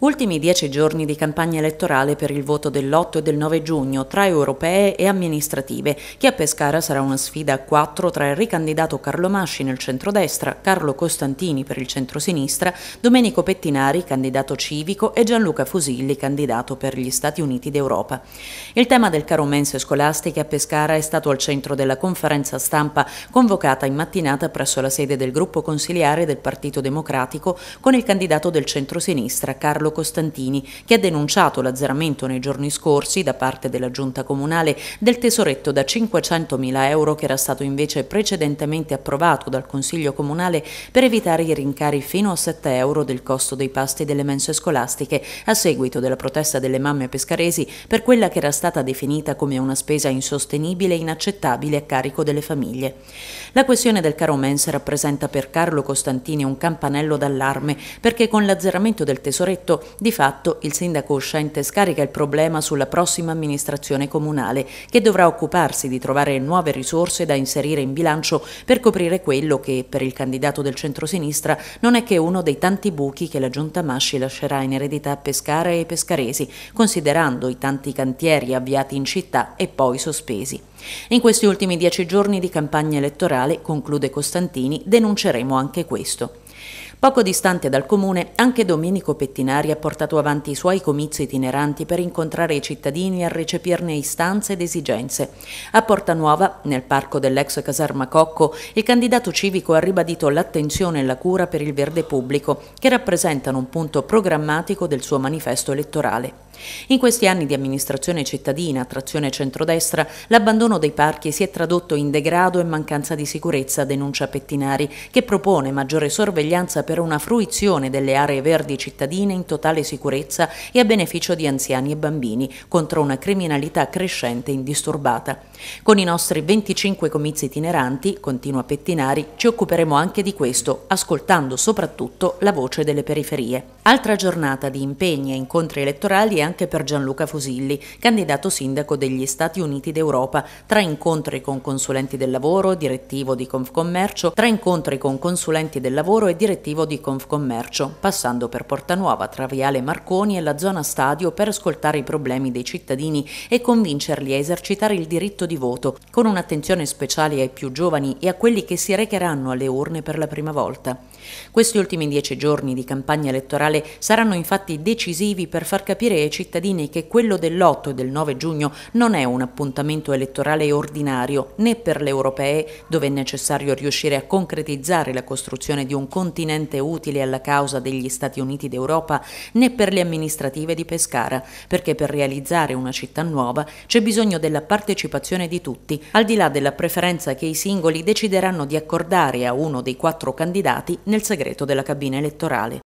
Ultimi dieci giorni di campagna elettorale per il voto dell'8 e del 9 giugno tra europee e amministrative, che a Pescara sarà una sfida a quattro tra il ricandidato Carlo Masci nel centrodestra, Carlo Costantini per il centrosinistra, Domenico Pettinari, candidato civico, e Gianluca Fusilli, candidato per gli Stati Uniti d'Europa. Il tema del caro mense scolastiche a Pescara è stato al centro della conferenza stampa convocata in mattinata presso la sede del gruppo consiliare del Partito Democratico con il candidato del centrosinistra Carlo Carlo Costantini, che ha denunciato l'azzeramento nei giorni scorsi da parte della Giunta Comunale del tesoretto da 500.000 euro che era stato invece precedentemente approvato dal Consiglio Comunale per evitare i rincari fino a 7 euro del costo dei pasti delle mense scolastiche a seguito della protesta delle mamme pescaresi per quella che era stata definita come una spesa insostenibile e inaccettabile a carico delle famiglie. La questione del caro mense rappresenta per Carlo Costantini un campanello d'allarme perché con l'azzeramento del tesoretto di fatto il sindaco uscente scarica il problema sulla prossima amministrazione comunale, che dovrà occuparsi di trovare nuove risorse da inserire in bilancio per coprire quello che, per il candidato del centrosinistra, non è che uno dei tanti buchi che la Giunta Masci lascerà in eredità a Pescara e ai pescaresi, considerando i tanti cantieri avviati in città e poi sospesi. In questi ultimi dieci giorni di campagna elettorale, conclude Costantini, denunceremo anche questo. Poco distante dal comune, anche Domenico Pettinari ha portato avanti i suoi comizi itineranti per incontrare i cittadini e recepirne istanze ed esigenze. A Porta Nuova, nel parco dell'ex caserma Cocco, il candidato civico ha ribadito l'attenzione e la cura per il verde pubblico, che rappresentano un punto programmatico del suo manifesto elettorale. In questi anni di amministrazione cittadina, trazione centrodestra, l'abbandono dei parchi si è tradotto in degrado e mancanza di sicurezza, denuncia Pettinari, che propone maggiore sorveglianza per una fruizione delle aree verdi cittadine in totale sicurezza e a beneficio di anziani e bambini, contro una criminalità crescente e indisturbata. Con i nostri 25 comizi itineranti, continua Pettinari, ci occuperemo anche di questo, ascoltando soprattutto la voce delle periferie. Altra giornata di impegni e incontri elettorali è anche per Gianluca Fusilli, candidato sindaco degli Stati Uniti d'Europa, tra incontri con consulenti del lavoro, direttivo di Confcommercio, tra incontri con consulenti del lavoro e direttivo di Confcommercio, passando per Portanuova, Viale Marconi e la zona stadio per ascoltare i problemi dei cittadini e convincerli a esercitare il diritto di voto, con un'attenzione speciale ai più giovani e a quelli che si recheranno alle urne per la prima volta. Questi ultimi dieci giorni di campagna elettorale saranno infatti decisivi per far capire ai cittadini che quello dell'8 e del 9 giugno non è un appuntamento elettorale ordinario né per le europee, dove è necessario riuscire a concretizzare la costruzione di un continente utile alla causa degli Stati Uniti d'Europa, né per le amministrative di Pescara, perché per realizzare una città nuova c'è bisogno della partecipazione di tutti, al di là della preferenza che i singoli decideranno di accordare a uno dei quattro candidati nel segreto della cabina elettorale.